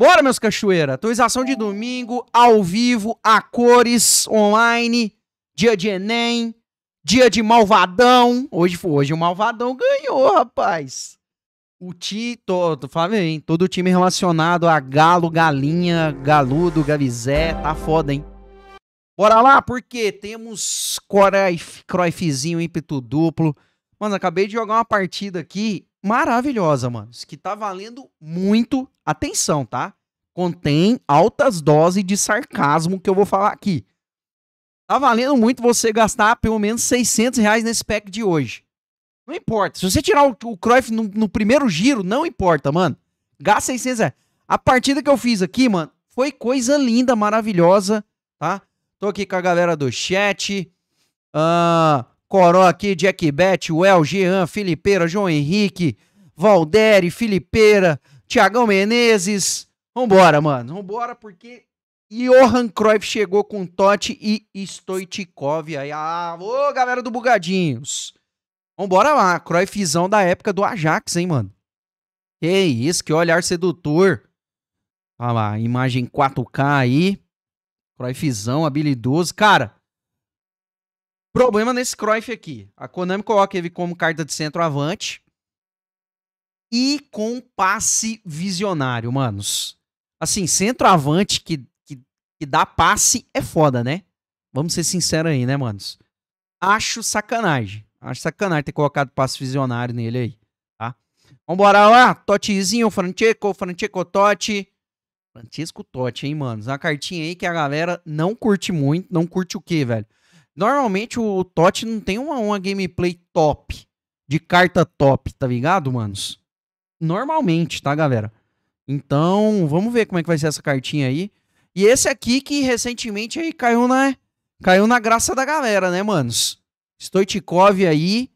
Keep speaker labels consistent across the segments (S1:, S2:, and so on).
S1: Bora, meus cachoeira! Atualização de domingo, ao vivo, a cores, online, dia de Enem, dia de Malvadão. Hoje, hoje o Malvadão ganhou, rapaz. O ti, tô, tô falando hein? Todo time relacionado a galo, galinha, galudo, galizé, tá foda, hein? Bora lá, porque temos Cruyffzinho, ímpeto duplo. Mano, acabei de jogar uma partida aqui maravilhosa, mano. Isso que tá valendo muito. Atenção, tá? Contém altas doses de sarcasmo que eu vou falar aqui. Tá valendo muito você gastar pelo menos 600 reais nesse pack de hoje. Não importa. Se você tirar o, o Cruyff no, no primeiro giro, não importa, mano. Gasta 600 reais. A partida que eu fiz aqui, mano, foi coisa linda, maravilhosa, tá? Tô aqui com a galera do chat. Uh, Coró aqui, Jack Bet, Well, Jean, Filipeira, João Henrique, Valderi, Filipeira, Tiagão Menezes. Vambora, mano. Vambora, porque Johan Cruyff chegou com Totti e Stoichkov. Aí, ah, ô, galera do Bugadinhos. Vambora lá, Cruyffzão da época do Ajax, hein, mano. Que isso, que olhar sedutor. Olha lá, imagem 4K aí. Cruyffzão, habilidoso. Cara, Problema nesse Cruyff aqui. A Konami coloca ele como carta de centroavante e com passe visionário, manos. Assim, centroavante que, que, que dá passe é foda, né? Vamos ser sinceros aí, né, manos? Acho sacanagem. Acho sacanagem ter colocado passe visionário nele aí, tá? Vambora lá, Totizinho, Francesco, Francesco Totti. Francesco Totti, hein, manos? Uma cartinha aí que a galera não curte muito. Não curte o quê, velho? Normalmente o Totti não tem uma, uma gameplay top, de carta top, tá ligado, manos? Normalmente, tá, galera? Então, vamos ver como é que vai ser essa cartinha aí. E esse aqui que recentemente aí caiu na, caiu na graça da galera, né, manos? Stoichkov aí,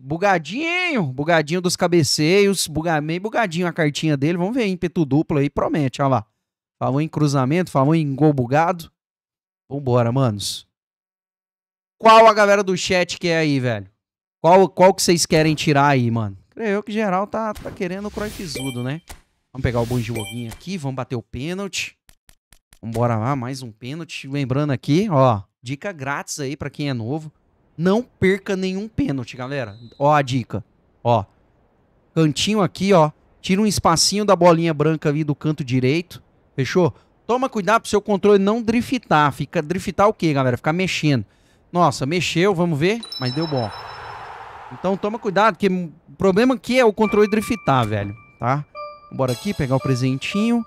S1: bugadinho, bugadinho dos cabeceios, buga, meio bugadinho a cartinha dele. Vamos ver, ímpeto duplo aí, promete, olha lá. Falou em cruzamento, falou em gol bugado. Vambora, manos. Qual a galera do chat que é aí, velho? Qual, qual que vocês querem tirar aí, mano? Creio eu que geral tá, tá querendo o Cruyffzudo, né? Vamos pegar o bom joguinho aqui, vamos bater o pênalti. Vambora lá, mais um pênalti. Lembrando aqui, ó, dica grátis aí para quem é novo. Não perca nenhum pênalti, galera. Ó a dica, ó. Cantinho aqui, ó. Tira um espacinho da bolinha branca ali do canto direito. Fechou? Toma cuidado pro seu controle não driftar. Fica driftar o quê, galera? Ficar mexendo. Nossa, mexeu, vamos ver, mas deu bom. Então toma cuidado, que o problema aqui é o controle driftar, velho, tá? Bora aqui pegar o presentinho.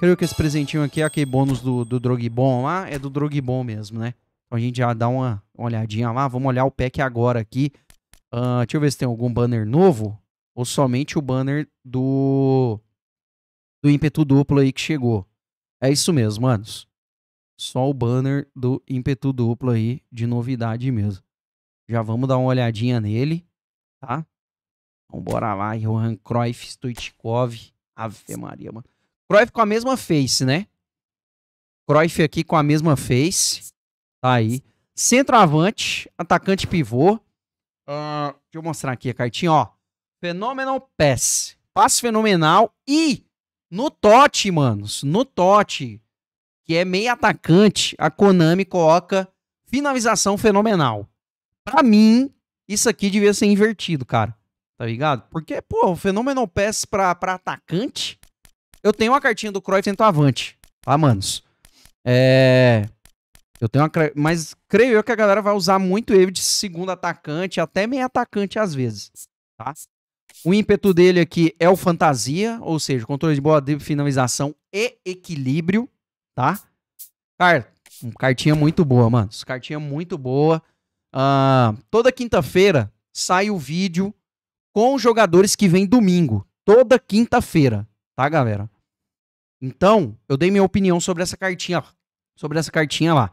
S1: Creio que esse presentinho aqui é aquele bônus do, do Drogbon lá, é do Drogbon mesmo, né? Então a gente já dá uma, uma olhadinha lá, vamos olhar o pack agora aqui. Uh, deixa eu ver se tem algum banner novo, ou somente o banner do, do ímpeto duplo aí que chegou. É isso mesmo, manos só o banner do ímpeto duplo aí de novidade mesmo. Já vamos dar uma olhadinha nele, tá? Então bora lá, Johan Cruyff, Stoichkov, Ave Maria, mano. Cruyff com a mesma face, né? Cruyff aqui com a mesma face, tá aí. Centroavante, atacante pivô. Uh, deixa eu mostrar aqui a cartinha, ó. fenomenal Pass. Passe fenomenal e no tote, manos, no tote que é meio atacante, a Konami coloca finalização fenomenal. Para mim, isso aqui devia ser invertido, cara. Tá ligado? Porque, pô, o Phenomenal Pass pra, pra atacante. Eu tenho uma cartinha do Cruyff centroavante, tá, manos? É. Eu tenho uma. Mas creio eu que a galera vai usar muito ele de segundo atacante, até meio atacante às vezes, tá? O ímpeto dele aqui é o fantasia, ou seja, controle de bola, de finalização e equilíbrio, tá? Cara, cartinha muito boa, mano. Cartinha é muito boa. Uh, toda quinta-feira sai o vídeo com os jogadores que vem domingo. Toda quinta-feira, tá, galera? Então, eu dei minha opinião sobre essa cartinha, Sobre essa cartinha lá.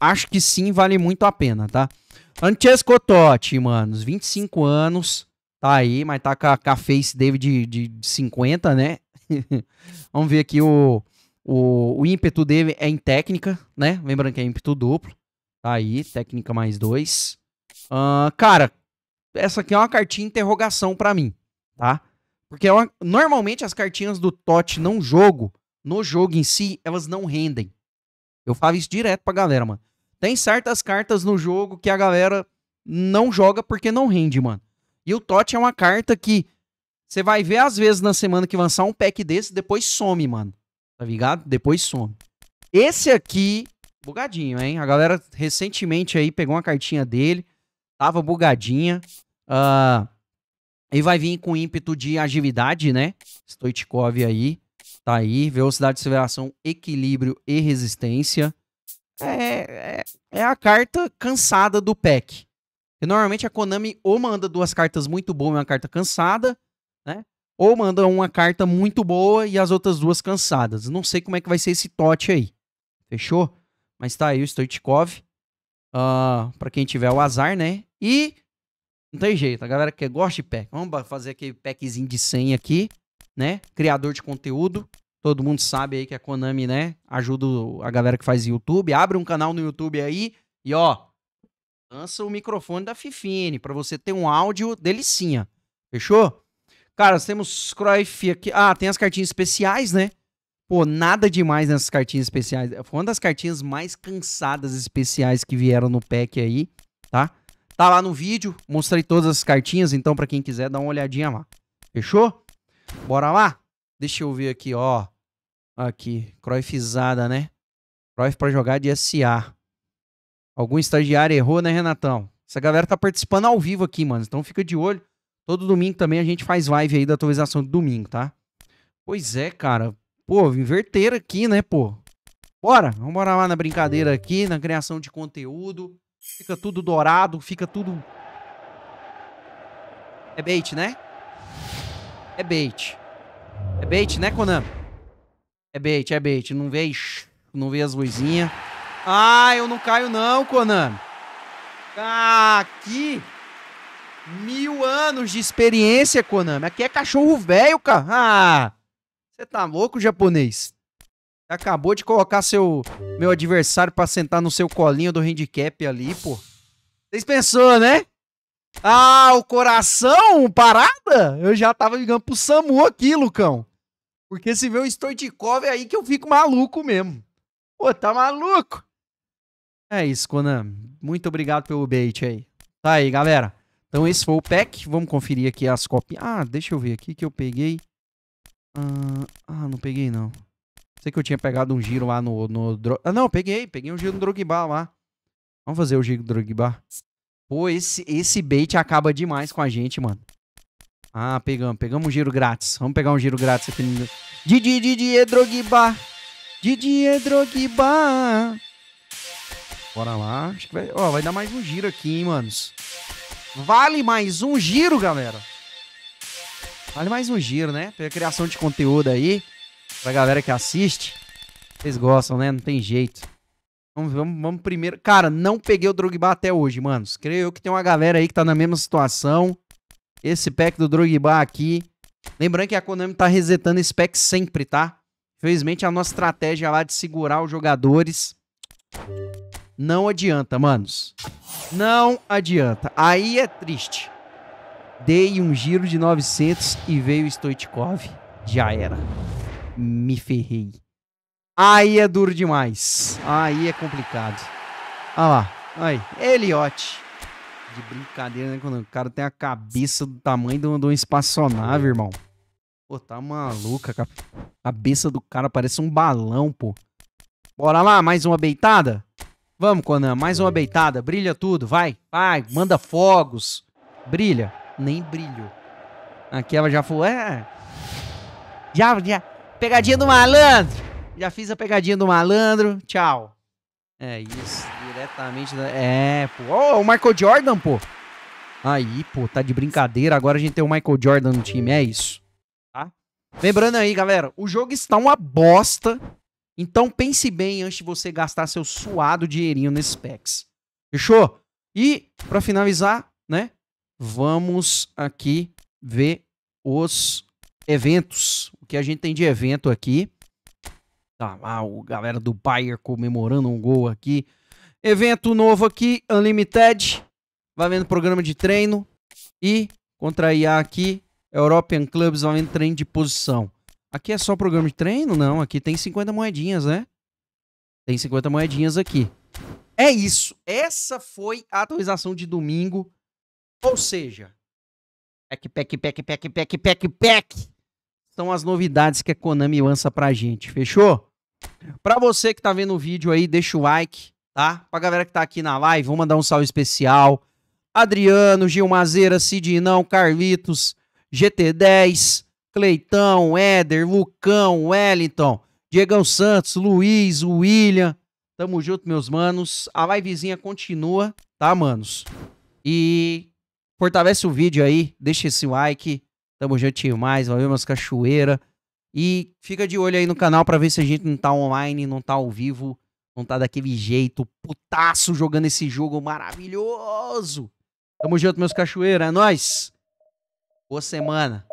S1: Acho que sim, vale muito a pena, tá? Francesco Totti, mano, 25 anos. Tá aí, mas tá com a, com a face David de, de 50, né? Vamos ver aqui o o, o ímpeto dele é em técnica, né? Lembrando que é ímpeto duplo. Tá aí, técnica mais dois. Uh, cara, essa aqui é uma cartinha interrogação para mim, tá? Porque é uma... normalmente as cartinhas do Tote não jogo, no jogo em si, elas não rendem. Eu falo isso direto pra galera, mano. Tem certas cartas no jogo que a galera não joga porque não rende, mano. E o Tote é uma carta que você vai ver às vezes na semana que lançar um pack desse, depois some, mano. Tá ligado? Depois some. Esse aqui, bugadinho, hein? A galera recentemente aí pegou uma cartinha dele, tava bugadinha. Uh, e vai vir com ímpeto de agilidade, né? Stoichkov aí, tá aí. Velocidade, aceleração, equilíbrio e resistência. É, é, é a carta cansada do pack. E normalmente a Konami ou manda duas cartas muito boas e uma carta cansada, né? ou manda uma carta muito boa e as outras duas cansadas. Não sei como é que vai ser esse tote aí. Fechou? Mas tá aí o Stoichkov. Uh, ah, para quem tiver o azar, né? E não tem jeito, a galera que gosta de pack. Vamos fazer aquele packzinho de 100 aqui, né? Criador de conteúdo. Todo mundo sabe aí que a Konami, né? Ajuda a galera que faz YouTube. Abre um canal no YouTube aí e, ó, lança o microfone da Fifine para você ter um áudio delicinha. Fechou? Cara, nós temos Cruyff aqui. Ah, tem as cartinhas especiais, né? Pô, nada demais nessas cartinhas especiais. Foi uma das cartinhas mais cansadas especiais que vieram no pack aí, tá? Tá lá no vídeo, mostrei todas as cartinhas, então para quem quiser, dá uma olhadinha lá. Fechou? Bora lá? Deixa eu ver aqui, ó. Aqui, Cruyffizada, né? Cruyff pra jogar de SA. Algum estagiário errou, né, Renatão? Essa galera tá participando ao vivo aqui, mano. Então fica de olho. Todo domingo também a gente faz live aí da atualização do domingo, tá? Pois é, cara. Pô, inverter aqui, né, pô? Bora, vamos bora lá na brincadeira aqui, na criação de conteúdo. Fica tudo dourado, fica tudo... É bait, né? É bait. É bait, né, Conan? É bait, é bait. Não vê, não vê as luzinhas. Ah, eu não caio não, Conan. Ah, aqui... Mil anos de experiência, Konami. Aqui é cachorro velho, cara. Ah, você ah, tá louco, japonês? Acabou de colocar seu meu adversário para sentar no seu colinho do handicap ali, pô. Vocês pensou, né? Ah, o coração parada? Eu já tava ligando pro Samu aqui, Lucão. Porque se vê o Stoichkov é aí que eu fico maluco mesmo. Pô, tá maluco? É isso, Konami. Muito obrigado pelo bait aí. Tá aí, galera. Então esse foi o pack. Vamos conferir aqui as copias. Ah, deixa eu ver aqui que eu peguei. Ah, ah, não peguei não. Sei que eu tinha pegado um giro lá no... no dro... Ah, não, peguei. Peguei um giro no Drogba lá. Vamos fazer o giro do Drogba. Pô, esse, esse bait acaba demais com a gente, mano. Ah, pegamos. Pegamos um giro grátis. Vamos pegar um giro grátis aqui no... Didi, Didi, Drogba. Didi, Drogba. Bora lá. Acho que vai... Ó, vai dar mais um giro aqui, hein, manos. Vale mais um giro, galera. Vale mais um giro, né? Pela criação de conteúdo aí. Pra galera que assiste. Vocês gostam, né? Não tem jeito. Vamos, vamos, vamos primeiro. Cara, não peguei o Drogba até hoje, manos. Creio eu que tem uma galera aí que tá na mesma situação. Esse pack do Drogba aqui. Lembrando que a Konami tá resetando esse pack sempre, tá? Infelizmente, a nossa estratégia lá de segurar os jogadores não adianta, manos. Não adianta. Aí é triste. Dei um giro de 900 e veio Stoichkov. Já era. Me ferrei. Aí é duro demais. Aí é complicado. Olha lá. Aí. Eliote. De brincadeira, né? Quando o cara tem a cabeça do tamanho de uma espaçonave, irmão. Pô, tá maluca. A cabeça do cara parece um balão, pô. Bora lá, mais uma beitada? Vamos, Conan, mais uma beitada. Brilha tudo, vai. Vai, manda fogos. Brilha. Nem brilho. Aqui ela já falou, é... Já, já... Pegadinha do malandro. Já fiz a pegadinha do malandro. Tchau. É isso, diretamente da... É, pô. Ô, oh, o Michael Jordan, pô. Aí, pô, tá de brincadeira. Agora a gente tem o Michael Jordan no time, é isso. Tá? Lembrando aí, galera, o jogo está uma bosta. Então pense bem antes de você gastar seu suado dinheirinho nesses packs. Fechou? E para finalizar, né? Vamos aqui ver os eventos. O que a gente tem de evento aqui. Tá lá o galera do Bayer comemorando um gol aqui. Evento novo aqui, Unlimited. Vai vendo programa de treino. E contra a IA aqui, European Clubs vai vendo treino de posição. Aqui é só programa de treino? Não, aqui tem 50 moedinhas, né? Tem 50 moedinhas aqui. É isso. Essa foi a atualização de domingo. Ou seja, pack, pack, pack, pack, pack, pack, pack. São as novidades que a Konami lança pra gente, fechou? Pra você que tá vendo o vídeo aí, deixa o like, tá? Pra galera que tá aqui na live, vou mandar um salve especial. Adriano, Gil Sidinão, Carlitos, GT10, Cleitão, Éder, Lucão, Wellington, Diegão Santos, Luiz, William. Tamo junto, meus manos. A livezinha continua, tá, manos? E fortalece o vídeo aí, deixa esse like. Tamo junto mais, valeu, meus cachoeira. E fica de olho aí no canal para ver se a gente não tá online, não tá ao vivo, não tá daquele jeito, putaço jogando esse jogo maravilhoso. Tamo junto, meus cachoeira, é nóis. Boa semana.